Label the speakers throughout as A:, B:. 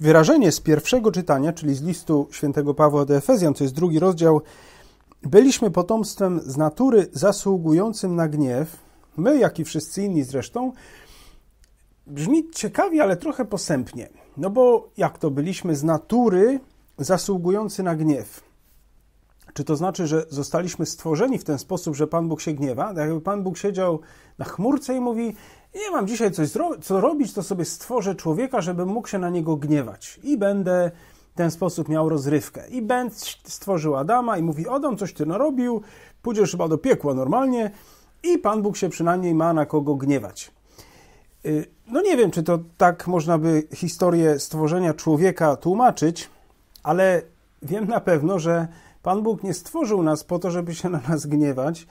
A: Wyrażenie z pierwszego czytania, czyli z listu świętego Pawła do Efezjan, to jest drugi rozdział, byliśmy potomstwem z natury zasługującym na gniew, my, jak i wszyscy inni zresztą, brzmi ciekawie, ale trochę posępnie. No bo jak to byliśmy z natury zasługujący na gniew? Czy to znaczy, że zostaliśmy stworzeni w ten sposób, że Pan Bóg się gniewa? Tak jakby Pan Bóg siedział na chmurce i mówi: nie mam dzisiaj coś co robić, to sobie stworzę człowieka, żebym mógł się na niego gniewać i będę w ten sposób miał rozrywkę. I Ben stworzył Adama i mówi, Adam, coś ty narobił, pójdziesz chyba do piekła normalnie i Pan Bóg się przynajmniej ma na kogo gniewać. Y, no nie wiem, czy to tak można by historię stworzenia człowieka tłumaczyć, ale wiem na pewno, że Pan Bóg nie stworzył nas po to, żeby się na nas gniewać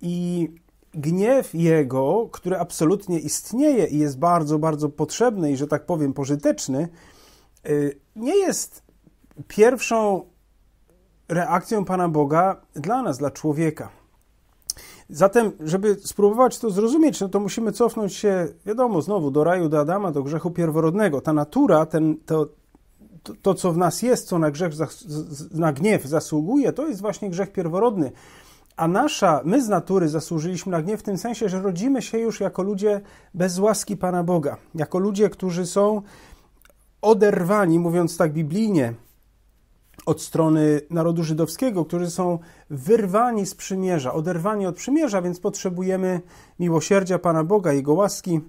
A: i gniew jego, który absolutnie istnieje i jest bardzo, bardzo potrzebny i, że tak powiem, pożyteczny, y, nie jest pierwszą reakcją Pana Boga dla nas, dla człowieka. Zatem, żeby spróbować to zrozumieć, no to musimy cofnąć się, wiadomo, znowu do raju, do Adama, do grzechu pierworodnego. Ta natura, ten, to, to, to co w nas jest, co na grzech, na gniew zasługuje, to jest właśnie grzech pierworodny. A nasza, my z natury zasłużyliśmy na gniew w tym sensie, że rodzimy się już jako ludzie bez łaski Pana Boga, jako ludzie, którzy są oderwani, mówiąc tak biblijnie, od strony narodu żydowskiego, którzy są wyrwani z przymierza, oderwani od przymierza, więc potrzebujemy miłosierdzia Pana Boga, Jego łaski,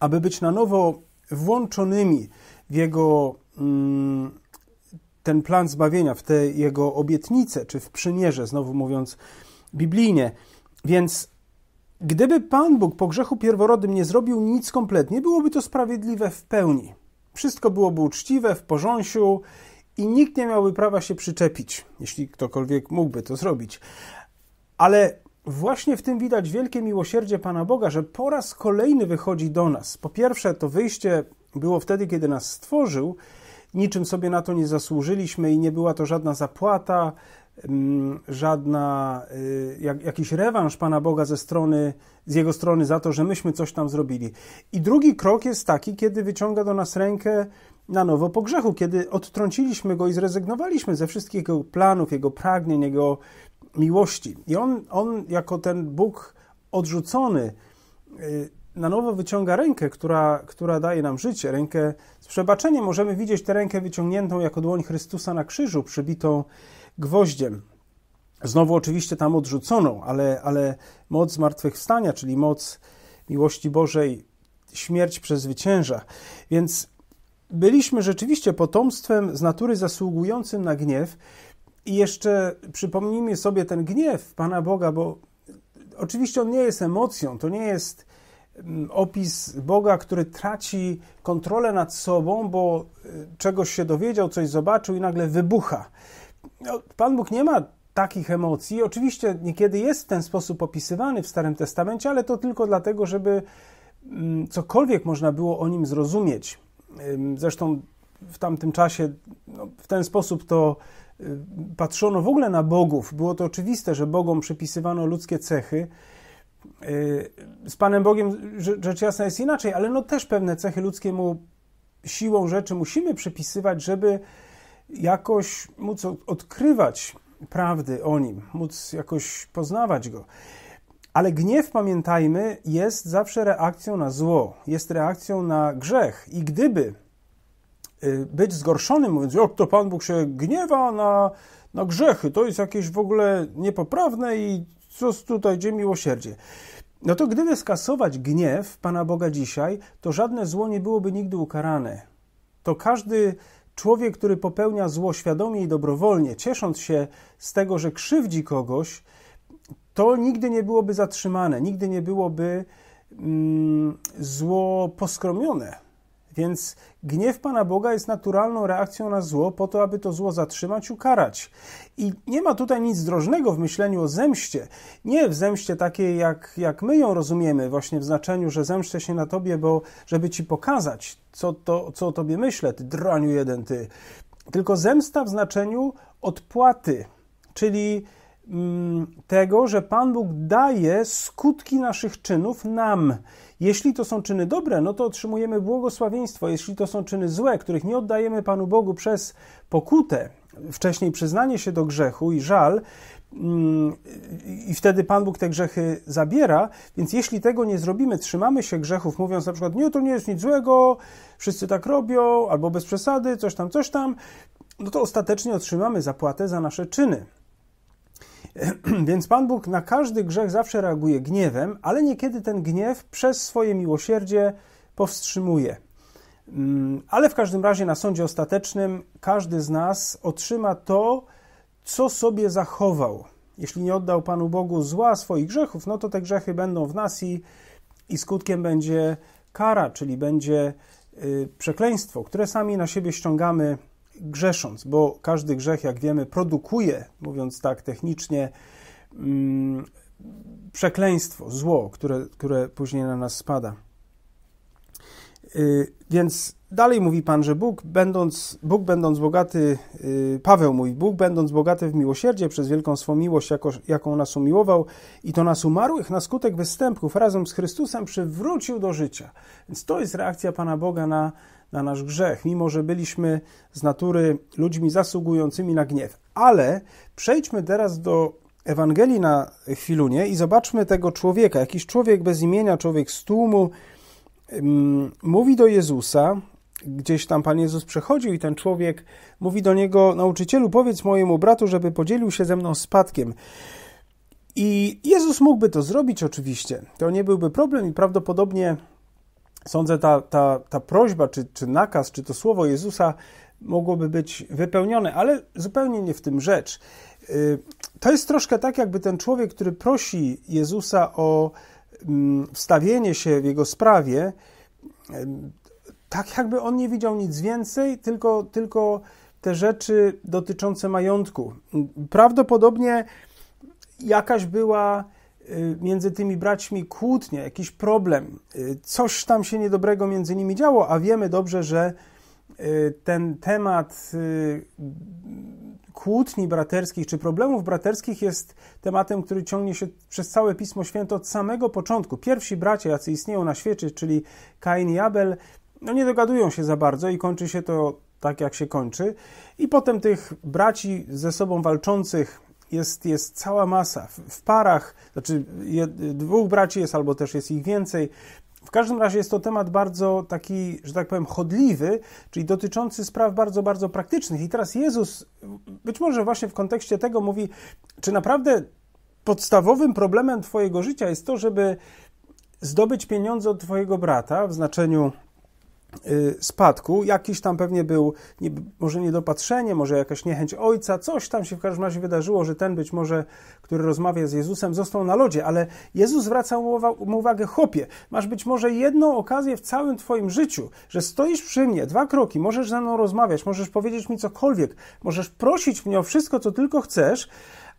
A: aby być na nowo włączonymi w Jego. Mm, ten plan zbawienia, w te jego obietnice, czy w przymierze, znowu mówiąc biblijnie. Więc gdyby Pan Bóg po grzechu pierworodnym nie zrobił nic kompletnie, byłoby to sprawiedliwe w pełni. Wszystko byłoby uczciwe, w porządku i nikt nie miałby prawa się przyczepić, jeśli ktokolwiek mógłby to zrobić. Ale właśnie w tym widać wielkie miłosierdzie Pana Boga, że po raz kolejny wychodzi do nas. Po pierwsze, to wyjście było wtedy, kiedy nas stworzył, Niczym sobie na to nie zasłużyliśmy i nie była to żadna zapłata, mm, żadna, y, jak, jakiś rewanż Pana Boga ze strony, z Jego strony za to, że myśmy coś tam zrobili. I drugi krok jest taki, kiedy wyciąga do nas rękę na nowo po grzechu, kiedy odtrąciliśmy Go i zrezygnowaliśmy ze wszystkich Jego planów, Jego pragnień, Jego miłości. I On, on jako ten Bóg odrzucony, y, na nowo wyciąga rękę, która, która daje nam życie, rękę z przebaczeniem. Możemy widzieć tę rękę wyciągniętą jako dłoń Chrystusa na krzyżu, przybitą gwoździem. Znowu oczywiście tam odrzuconą, ale, ale moc zmartwychwstania, czyli moc miłości Bożej, śmierć przezwycięża. Więc byliśmy rzeczywiście potomstwem z natury zasługującym na gniew. I jeszcze przypomnijmy sobie ten gniew Pana Boga, bo oczywiście on nie jest emocją, to nie jest Mm, opis Boga, który traci kontrolę nad sobą, bo y, czegoś się dowiedział, coś zobaczył i nagle wybucha. No, Pan Bóg nie ma takich emocji. Oczywiście niekiedy jest w ten sposób opisywany w Starym Testamencie, ale to tylko dlatego, żeby mm, cokolwiek można było o nim zrozumieć. Zresztą w tamtym czasie no, w ten sposób to y, patrzono w ogóle na bogów. Było to oczywiste, że bogom przypisywano ludzkie cechy. Y, z Panem Bogiem rzecz jasna jest inaczej, ale no też pewne cechy ludzkie mu siłą rzeczy musimy przypisywać, żeby jakoś móc odkrywać prawdy o nim, móc jakoś poznawać go. Ale gniew, pamiętajmy, jest zawsze reakcją na zło, jest reakcją na grzech. I gdyby y, być zgorszonym, mówiąc, jak to Pan Bóg się gniewa na, na grzechy, to jest jakieś w ogóle niepoprawne i cóż tutaj, gdzie miłosierdzie? No to gdyby skasować gniew Pana Boga dzisiaj, to żadne zło nie byłoby nigdy ukarane. To każdy człowiek, który popełnia zło świadomie i dobrowolnie, ciesząc się z tego, że krzywdzi kogoś, to nigdy nie byłoby zatrzymane, nigdy nie byłoby mm, zło poskromione. Więc gniew Pana Boga jest naturalną reakcją na zło, po to, aby to zło zatrzymać, ukarać. I nie ma tutaj nic drożnego w myśleniu o zemście. Nie w zemście takiej, jak, jak my ją rozumiemy, właśnie w znaczeniu, że zemszczę się na tobie, bo żeby ci pokazać, co, to, co o tobie myślę, ty droniu jeden ty. Tylko zemsta w znaczeniu odpłaty, czyli Mm, tego, że Pan Bóg daje skutki naszych czynów nam. Jeśli to są czyny dobre, no to otrzymujemy błogosławieństwo. Jeśli to są czyny złe, których nie oddajemy Panu Bogu przez pokutę, wcześniej przyznanie się do grzechu i żal, mm, i wtedy Pan Bóg te grzechy zabiera, więc jeśli tego nie zrobimy, trzymamy się grzechów, mówiąc na przykład, nie, to nie jest nic złego, wszyscy tak robią, albo bez przesady, coś tam, coś tam, no to ostatecznie otrzymamy zapłatę za nasze czyny. Więc Pan Bóg na każdy grzech zawsze reaguje gniewem, ale niekiedy ten gniew przez swoje miłosierdzie powstrzymuje. Mm, ale w każdym razie na sądzie ostatecznym każdy z nas otrzyma to, co sobie zachował. Jeśli nie oddał Panu Bogu zła swoich grzechów, no to te grzechy będą w nas i, i skutkiem będzie kara, czyli będzie y, przekleństwo, które sami na siebie ściągamy grzesząc, bo każdy grzech, jak wiemy, produkuje, mówiąc tak technicznie, mm, przekleństwo, zło, które, które później na nas spada. Y, więc dalej mówi Pan, że Bóg będąc, Bóg będąc bogaty, y, Paweł mówi, Bóg będąc bogaty w miłosierdzie przez wielką swą miłość, jako, jaką nas umiłował i to nas umarłych na skutek występków razem z Chrystusem przywrócił do życia. Więc to jest reakcja Pana Boga na, na nasz grzech, mimo że byliśmy z natury ludźmi zasługującymi na gniew. Ale przejdźmy teraz do Ewangelii na chwilunie i zobaczmy tego człowieka. Jakiś człowiek bez imienia, człowiek z tłumu, mówi do Jezusa, gdzieś tam Pan Jezus przechodził i ten człowiek mówi do niego, nauczycielu, powiedz mojemu bratu, żeby podzielił się ze mną spadkiem. I Jezus mógłby to zrobić oczywiście, to nie byłby problem i prawdopodobnie Sądzę, ta, ta, ta prośba, czy, czy nakaz, czy to słowo Jezusa mogłoby być wypełnione, ale zupełnie nie w tym rzecz. Y, to jest troszkę tak, jakby ten człowiek, który prosi Jezusa o mm, wstawienie się w jego sprawie, y, tak jakby on nie widział nic więcej, tylko, tylko te rzeczy dotyczące majątku. Prawdopodobnie jakaś była Y, między tymi braćmi kłótnie, jakiś problem, y, coś tam się niedobrego między nimi działo, a wiemy dobrze, że y, ten temat kłótni braterskich czy problemów braterskich jest tematem, który ciągnie się przez całe Pismo Święte od samego początku. Pierwsi bracia, jacy istnieją na świecie, czyli Kain i Abel, no nie dogadują się za bardzo i kończy się to tak, jak się kończy. I potem tych braci ze sobą walczących jest, jest cała masa. W, w parach, znaczy dwóch braci jest, albo też jest ich więcej. W każdym razie jest to temat bardzo taki, że tak powiem, chodliwy, czyli dotyczący spraw bardzo, bardzo praktycznych. I teraz Jezus, być może właśnie w kontekście tego mówi, czy naprawdę podstawowym problemem Twojego życia jest to, żeby zdobyć pieniądze od Twojego brata w znaczeniu Y, spadku. Jakiś tam pewnie był, nie, może niedopatrzenie, może jakaś niechęć ojca, coś tam się w każdym razie wydarzyło, że ten być może, który rozmawia z Jezusem, został na lodzie, ale Jezus zwracał mu uwagę, chłopie, masz być może jedną okazję w całym twoim życiu, że stoisz przy mnie, dwa kroki, możesz ze mną rozmawiać, możesz powiedzieć mi cokolwiek, możesz prosić mnie o wszystko, co tylko chcesz,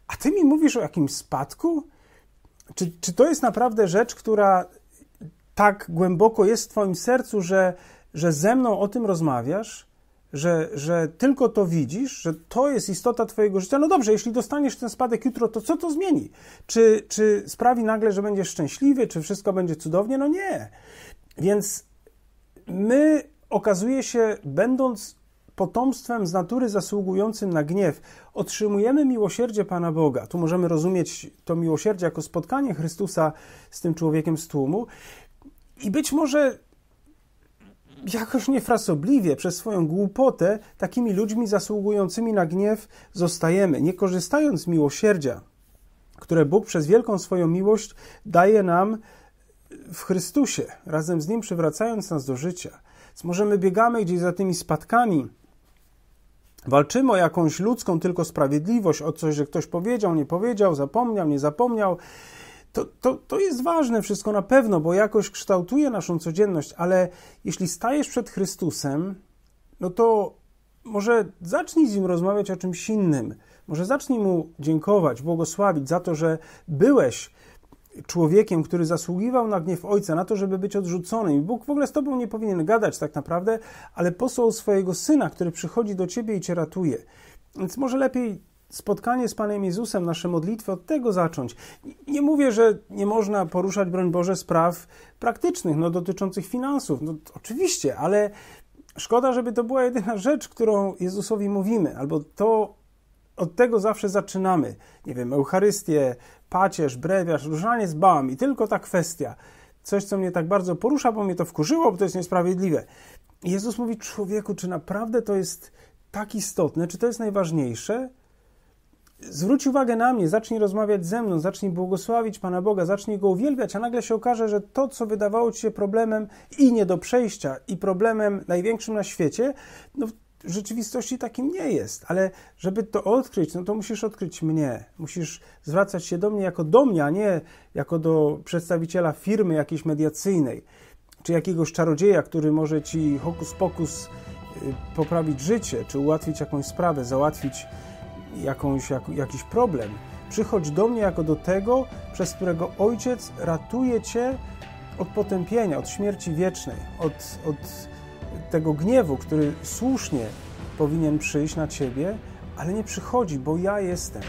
A: a ty mi mówisz o jakimś spadku? Czy, czy to jest naprawdę rzecz, która tak głęboko jest w twoim sercu, że że ze mną o tym rozmawiasz, że, że tylko to widzisz, że to jest istota Twojego życia. No dobrze, jeśli dostaniesz ten spadek jutro, to co to zmieni? Czy, czy sprawi nagle, że będziesz szczęśliwy, czy wszystko będzie cudownie? No nie. Więc my, okazuje się, będąc potomstwem z natury zasługującym na gniew, otrzymujemy miłosierdzie Pana Boga. Tu możemy rozumieć to miłosierdzie jako spotkanie Chrystusa z tym człowiekiem z tłumu. I być może jakoś niefrasobliwie przez swoją głupotę takimi ludźmi zasługującymi na gniew zostajemy, nie korzystając z miłosierdzia, które Bóg przez wielką swoją miłość daje nam w Chrystusie, razem z Nim przywracając nas do życia. Więc możemy biegamy gdzieś za tymi spadkami, Walczymy o jakąś ludzką tylko sprawiedliwość, o coś, że ktoś powiedział, nie powiedział, zapomniał, nie zapomniał, to, to, to jest ważne wszystko na pewno, bo jakoś kształtuje naszą codzienność, ale jeśli stajesz przed Chrystusem, no to może zacznij z nim rozmawiać o czymś innym. Może zacznij mu dziękować, błogosławić za to, że byłeś człowiekiem, który zasługiwał na gniew ojca, na to, żeby być odrzuconym. Bóg w ogóle z tobą nie powinien gadać tak naprawdę, ale posłał swojego syna, który przychodzi do ciebie i cię ratuje. Więc może lepiej spotkanie z Panem Jezusem, nasze modlitwy, od tego zacząć. Nie mówię, że nie można poruszać, broń Boże, spraw praktycznych, no, dotyczących finansów. No, oczywiście, ale szkoda, żeby to była jedyna rzecz, którą Jezusowi mówimy, albo to od tego zawsze zaczynamy. Nie wiem, Eucharystię, pacierz, brewiarz, różaniec, bałam i tylko ta kwestia. Coś, co mnie tak bardzo porusza, bo mnie to wkurzyło, bo to jest niesprawiedliwe. Jezus mówi, człowieku, czy naprawdę to jest tak istotne, czy to jest najważniejsze? zwróć uwagę na mnie, zacznij rozmawiać ze mną, zacznij błogosławić Pana Boga, zacznij Go uwielbiać, a nagle się okaże, że to, co wydawało Ci się problemem i nie do przejścia, i problemem największym na świecie, no w rzeczywistości takim nie jest. Ale żeby to odkryć, no to musisz odkryć mnie. Musisz zwracać się do mnie jako do mnie, a nie jako do przedstawiciela firmy jakiejś mediacyjnej, czy jakiegoś czarodzieja, który może Ci hokus pokus y, poprawić życie, czy ułatwić jakąś sprawę, załatwić jakąś, jak, jakiś problem, przychodź do mnie jako do tego, przez którego Ojciec ratuje cię od potępienia, od śmierci wiecznej, od, od tego gniewu, który słusznie powinien przyjść na ciebie, ale nie przychodzi, bo ja jestem.